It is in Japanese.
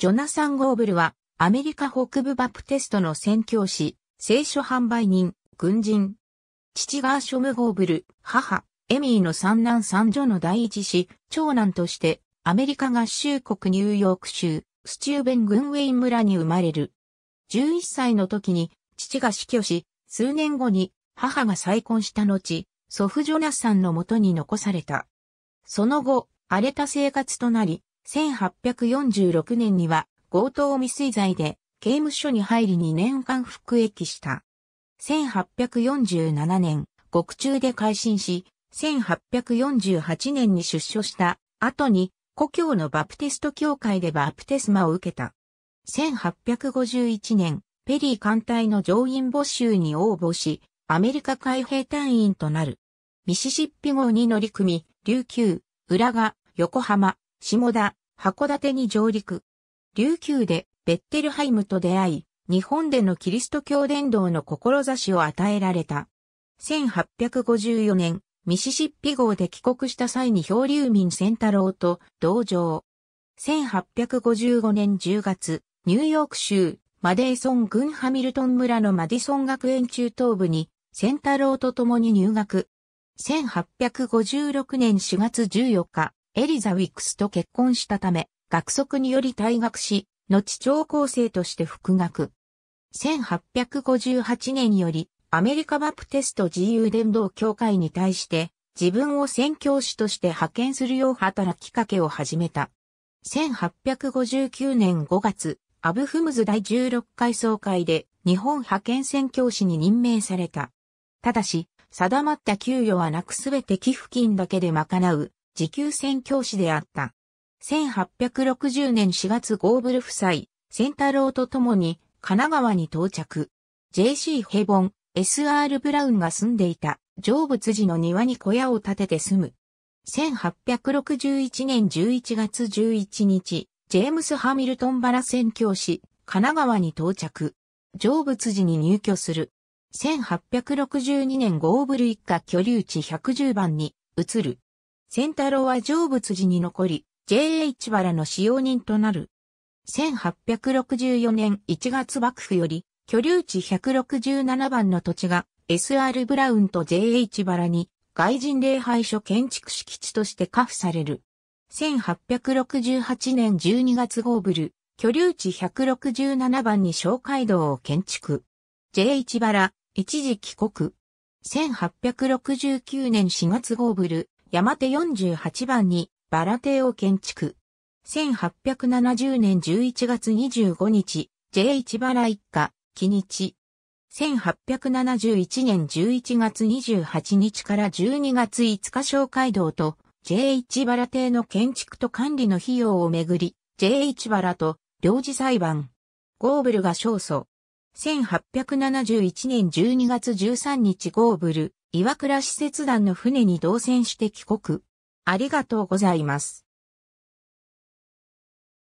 ジョナサン・ゴーブルは、アメリカ北部バプテストの宣教師、聖書販売人、軍人。父がショム・ゴーブル、母、エミーの三男三女の第一子、長男として、アメリカ合衆国ニューヨーク州、スチューベン・グンウェイン村に生まれる。11歳の時に、父が死去し、数年後に、母が再婚した後、祖父ジョナサンの元に残された。その後、荒れた生活となり、1846年には強盗未遂罪で刑務所に入り2年間服役した。1847年、獄中で改心し、1848年に出所した後に故郷のバプテスト教会でバプテスマを受けた。1851年、ペリー艦隊の上院募集に応募し、アメリカ海兵隊員となる。ミシシッピ号に乗り組み、琉球、浦賀、横浜、下田、函館に上陸。琉球でベッテルハイムと出会い、日本でのキリスト教伝道の志を与えられた。1854年、ミシシッピ号で帰国した際に漂流民仙太郎と同乗。1855年10月、ニューヨーク州マデイソン郡ハミルトン村のマディソン学園中等部に、仙太郎と共に入学。1856年4月14日、エリザ・ウィックスと結婚したため、学則により退学し、後超高生として復学。1858年より、アメリカバプテスト自由伝道協会に対して、自分を宣教師として派遣するよう働きかけを始めた。1859年5月、アブフムズ第16回総会で日本派遣宣教師に任命された。ただし、定まった給与はなくすべて寄付金だけで賄う自給宣教師であった。1860年4月ゴーブル夫妻、タ太郎と共に神奈川に到着。J.C. ヘボン、S.R. ブラウンが住んでいた成仏寺の庭に小屋を建てて住む。1861年11月11日、ジェームス・ハミルトン・バラ宣教師、神奈川に到着。成仏寺に入居する。1862年ゴーブル一家居留地110番に移る。仙太郎は成仏寺に残り、JH 原の使用人となる。1864年1月幕府より、居留地167番の土地が SR ブラウンと JH 原に外人礼拝所建築敷地として下付される。1868年12月ゴーブル、居留地167番に小街道を建築。JH 原、一時帰国。1869年4月ゴーブル、山手48番にバラ邸を建築。1870年11月25日、J1 原一家、木日。1871年11月28日から12月5日小街道と J1 原邸の建築と管理の費用をめぐり、J1 原と領事裁判。ゴーブルが勝訴。1871年12月13日ゴーブル、岩倉使節団の船に同船して帰国。ありがとうございます。